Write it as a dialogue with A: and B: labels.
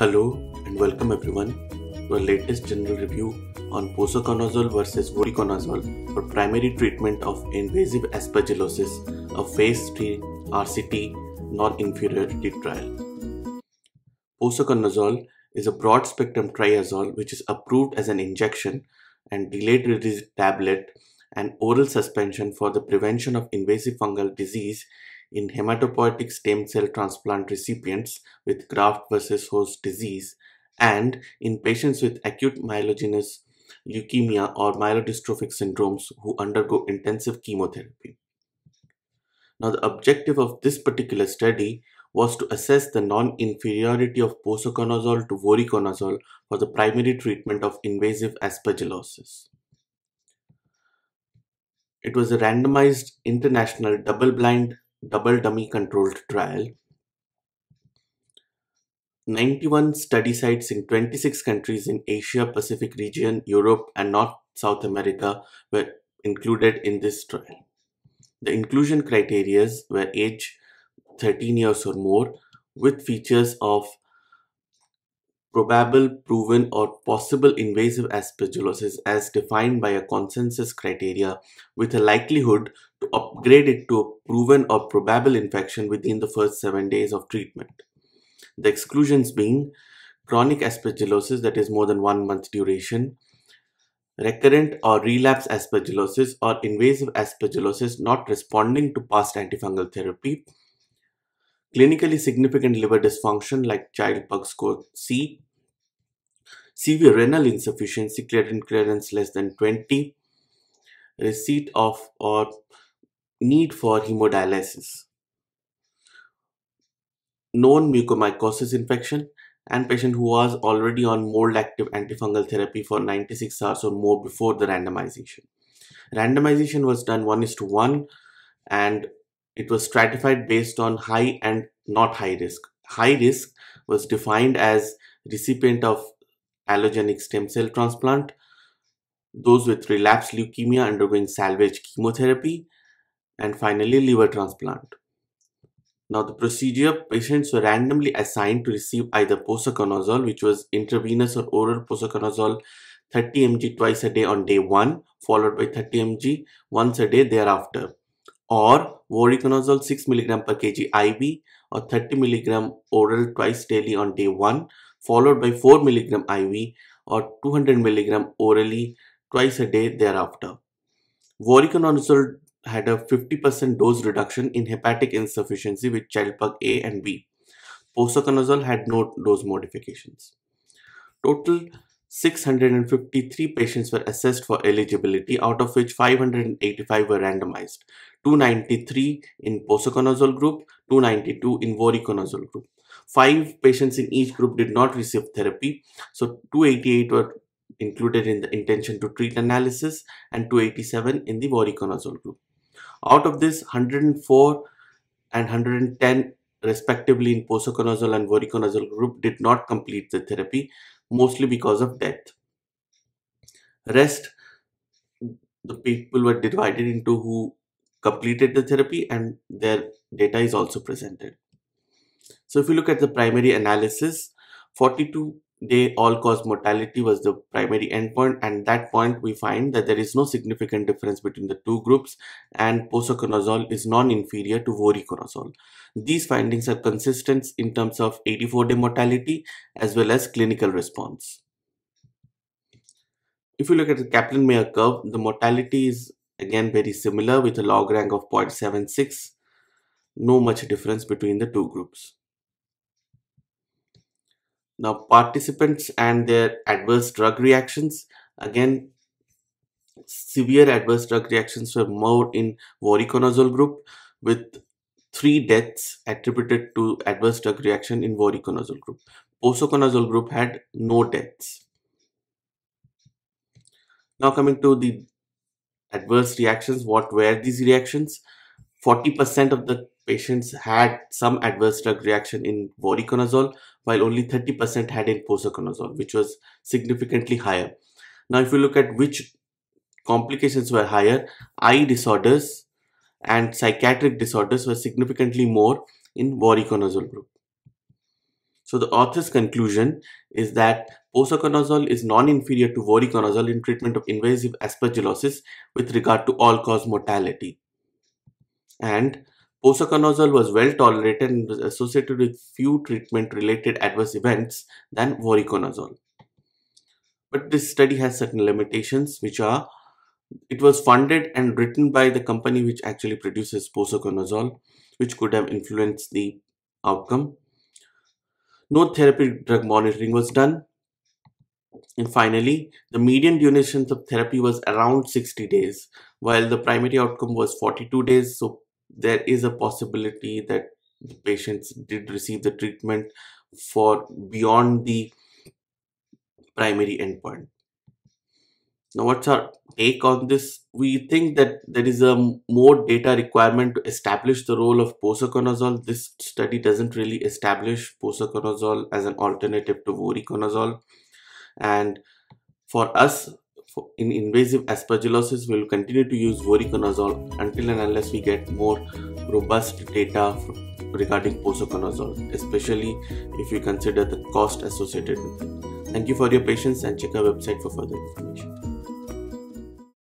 A: Hello and welcome everyone to our latest general review on posaconazole versus voriconazole for primary treatment of invasive aspergillosis, a phase 3 RCT non-inferiority trial. Posaconazole is a broad-spectrum triazole which is approved as an injection and delayed release tablet and oral suspension for the prevention of invasive fungal disease in hematopoietic stem cell transplant recipients with graft versus host disease and in patients with acute myelogenous leukemia or myelodystrophic syndromes who undergo intensive chemotherapy. Now, the objective of this particular study was to assess the non-inferiority of posaconazole to voriconazole for the primary treatment of invasive aspergillosis. It was a randomized international double-blind double dummy controlled trial. 91 study sites in 26 countries in Asia, Pacific region, Europe, and North South America were included in this trial. The inclusion criteria were age 13 years or more with features of probable, proven, or possible invasive aspergillosis as defined by a consensus criteria with a likelihood to upgrade it to a proven or probable infection within the first seven days of treatment. The exclusions being chronic aspergillosis that is more than one month duration, recurrent or relapse aspergillosis or invasive aspergillosis not responding to past antifungal therapy, clinically significant liver dysfunction like child pug score C, severe renal insufficiency, creatinine clearance less than 20, receipt of or need for hemodialysis, known mucomycosis infection, and patient who was already on mold active antifungal therapy for 96 hours or more before the randomization. Randomization was done 1 is to 1 and it was stratified based on high and not high risk. High risk was defined as recipient of allogenic stem cell transplant, those with relapsed leukemia undergoing salvage chemotherapy, and finally liver transplant. Now the procedure, patients were randomly assigned to receive either posaconazole, which was intravenous or oral posaconazole, 30 mg twice a day on day 1, followed by 30 mg once a day thereafter, or voriconazole 6 mg per kg IV or 30 mg oral twice daily on day 1, followed by 4 mg IV or 200 mg orally twice a day thereafter. Voriconazole had a 50% dose reduction in hepatic insufficiency with Childpug A and B. Posaconazole had no dose modifications. Total 653 patients were assessed for eligibility, out of which 585 were randomized. 293 in posaconazole group, 292 in voriconazole group. Five patients in each group did not receive therapy, so 288 were included in the intention to treat analysis and 287 in the voriconazole group. Out of this, 104 and 110 respectively in posaconazole and voriconazole group did not complete the therapy, mostly because of death. Rest, the people were divided into who completed the therapy and their data is also presented. So if you look at the primary analysis, 42 day all cause mortality was the primary endpoint and that point we find that there is no significant difference between the two groups and posaconazole is non-inferior to voriconazole. These findings are consistent in terms of 84-day mortality as well as clinical response. If you look at the Kaplan-Meier curve, the mortality is again very similar with a log rank of 0.76, no much difference between the two groups. Now participants and their adverse drug reactions. Again, severe adverse drug reactions were more in voriconazole group with three deaths attributed to adverse drug reaction in voriconazole group. Posoconazole group had no deaths. Now coming to the adverse reactions, what were these reactions? 40% of the patients had some adverse drug reaction in voriconazole, while only 30% had in posaconazole, which was significantly higher. Now, if you look at which complications were higher, eye disorders and psychiatric disorders were significantly more in voriconazole group. So the author's conclusion is that posaconazole is non-inferior to voriconazole in treatment of invasive aspergillosis with regard to all-cause mortality and posaconazole was well tolerated and was associated with few treatment-related adverse events than voriconazole. But this study has certain limitations which are it was funded and written by the company which actually produces posaconazole which could have influenced the outcome. No therapeutic drug monitoring was done. And finally, the median duration of therapy was around 60 days, while the primary outcome was 42 days. So there is a possibility that the patients did receive the treatment for beyond the primary endpoint. Now, what's our take on this? We think that there is a more data requirement to establish the role of posaconazole. This study doesn't really establish posaconazole as an alternative to voriconazole. And for us, in invasive aspergillosis, we will continue to use voriconazole until and unless we get more robust data regarding posoconazole, especially if we consider the cost associated with it. Thank you for your patience and check our website for further information.